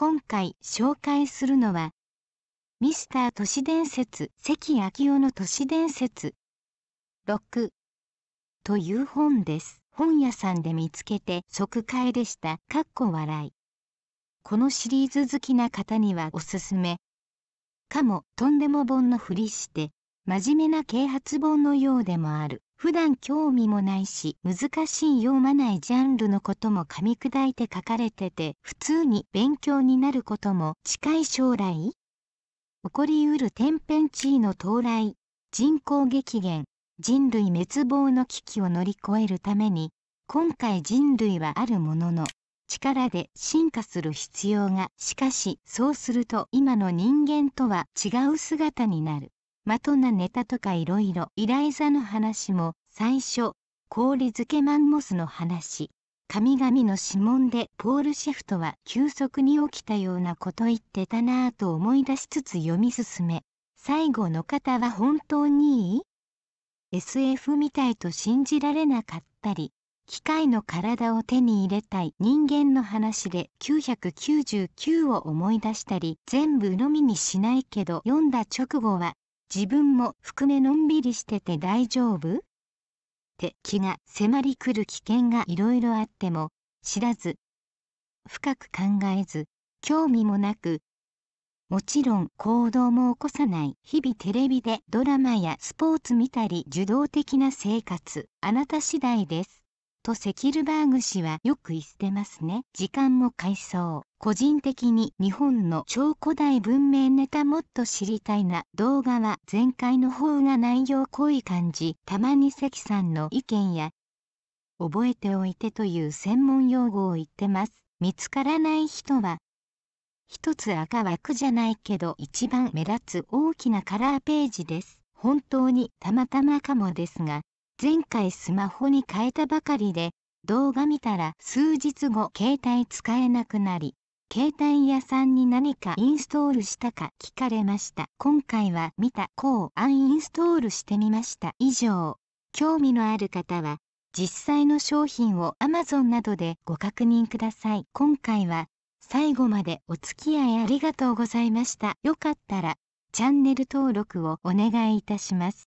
今回紹介するのは、ミスター都市伝説関昭夫の都市伝説6という本です。本屋さんで見つけて即買いでした。かっこ笑い。このシリーズ好きな方にはおすすめ。かもとんでも本のふりして、真面目な啓発本のようでもある。普段興味もないし難しい読まないジャンルのことも噛み砕いて書かれてて普通に勉強になることも近い将来起こりうる天変地異の到来人口激減人類滅亡の危機を乗り越えるために今回人類はあるものの力で進化する必要がしかしそうすると今の人間とは違う姿になるまとなネタとかいろいろイライザの話も最初氷漬けマンモスの話神々の指紋でポール・シェフトは急速に起きたようなこと言ってたなぁと思い出しつつ読み進め最後の方は本当にいい SF みたいと信じられなかったり機械の体を手に入れたい人間の話で999を思い出したり全部のみにしないけど読んだ直後は自分も含めのんびりしてて大丈夫って気が迫り来る危険がいろいろあっても知らず深く考えず興味もなくもちろん行動も起こさない日々テレビでドラマやスポーツ見たり受動的な生活あなた次第ですとセキルバーグ氏はよく言ってますね時間も回想個人的に日本の超古代文明ネタもっと知りたいな動画は前回の方が内容濃い感じたまに関さんの意見や覚えておいてという専門用語を言ってます見つからない人は一つ赤枠じゃないけど一番目立つ大きなカラーページです本当にたまたまかもですが前回スマホに変えたばかりで、動画見たら数日後携帯使えなくなり、携帯屋さんに何かインストールしたか聞かれました。今回は見たこをアンインストールしてみました。以上、興味のある方は、実際の商品を Amazon などでご確認ください。今回は最後までお付き合いありがとうございました。よかったらチャンネル登録をお願いいたします。